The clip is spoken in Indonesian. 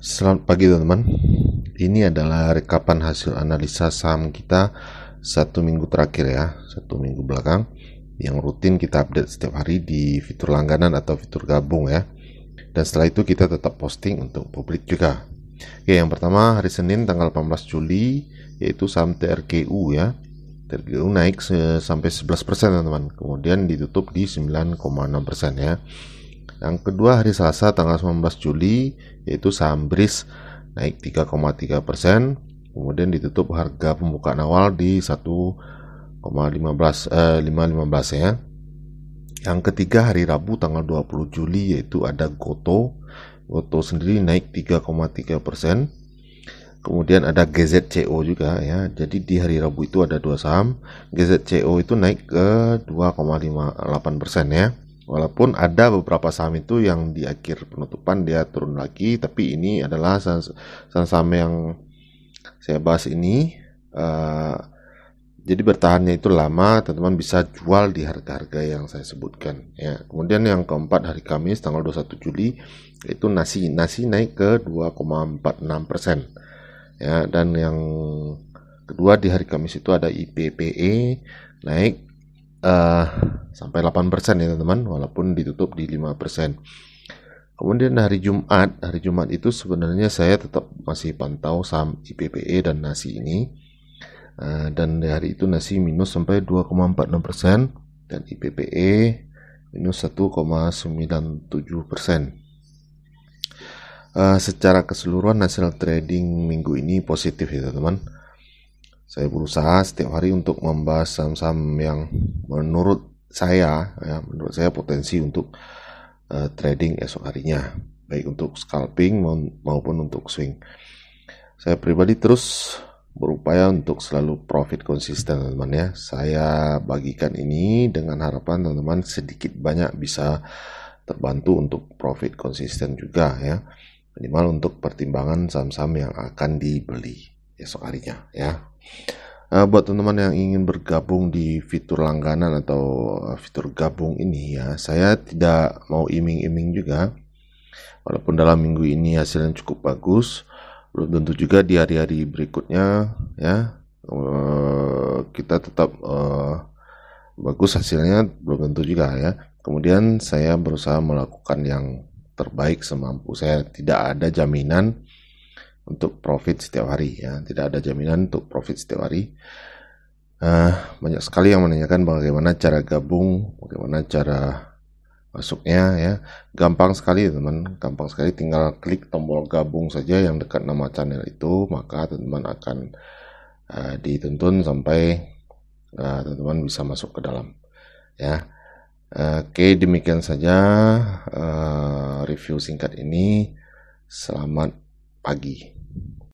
Selamat pagi teman-teman. Ini adalah rekapan hasil analisa saham kita satu minggu terakhir ya, satu minggu belakang yang rutin kita update setiap hari di fitur langganan atau fitur gabung ya. Dan setelah itu kita tetap posting untuk publik juga. Oke, yang pertama hari Senin tanggal 18 Juli yaitu saham TRGU ya. TRGU naik sampai 11% teman-teman. Kemudian ditutup di 9,6% ya. Yang kedua hari Selasa tanggal 19 Juli yaitu saham BRIS naik 3,3 persen, kemudian ditutup harga pembukaan awal di 1,15 eh, 515 ya. Yang ketiga hari Rabu tanggal 20 Juli yaitu ada Goto. Goto sendiri naik 3,3 persen. Kemudian ada GZCO juga ya. Jadi di hari Rabu itu ada dua saham. GZCO itu naik ke 2,58 persen ya. Walaupun ada beberapa saham itu yang di akhir penutupan dia turun lagi, tapi ini adalah saham-saham yang saya bahas ini. Uh, jadi bertahannya itu lama, teman-teman bisa jual di harga-harga yang saya sebutkan. Ya. Kemudian yang keempat hari Kamis tanggal 21 Juli itu nasi nasi naik ke 2,46 persen. Ya, dan yang kedua di hari Kamis itu ada IPPE naik uh, sampai 8% ya teman-teman walaupun ditutup di 5%. Kemudian hari Jumat, hari Jumat itu sebenarnya saya tetap masih pantau saham IPPE dan nasi ini. Uh, dan hari itu nasi minus sampai 2,46% dan IPPE minus 1,97%. Uh, eh, secara keseluruhan hasil trading minggu ini positif ya teman-teman saya berusaha setiap hari untuk membahas saham-saham yang menurut saya ya menurut saya potensi untuk uh, trading esok harinya baik untuk scalping maupun untuk swing saya pribadi terus berupaya untuk selalu profit konsisten teman-teman ya saya bagikan ini dengan harapan teman-teman sedikit banyak bisa terbantu untuk profit konsisten juga ya minimal untuk pertimbangan saham-saham yang akan dibeli esok harinya ya Uh, buat teman-teman yang ingin bergabung di fitur langganan atau eh, fitur gabung ini ya, saya tidak mau iming-iming juga. Walaupun dalam minggu ini hasilnya cukup bagus, belum tentu juga di hari-hari berikutnya ya uh, kita tetap uh, bagus hasilnya belum tentu juga ya. Kemudian saya berusaha melakukan yang terbaik semampu saya. Tidak ada jaminan untuk profit setiap hari ya tidak ada jaminan untuk profit setiap hari uh, banyak sekali yang menanyakan bagaimana cara gabung bagaimana cara masuknya ya gampang sekali teman gampang sekali tinggal klik tombol gabung saja yang dekat nama channel itu maka teman akan uh, dituntun sampai ah, teman teman bisa masuk ke dalam ya oke okay, demikian saja uh, review singkat ini selamat Aggie.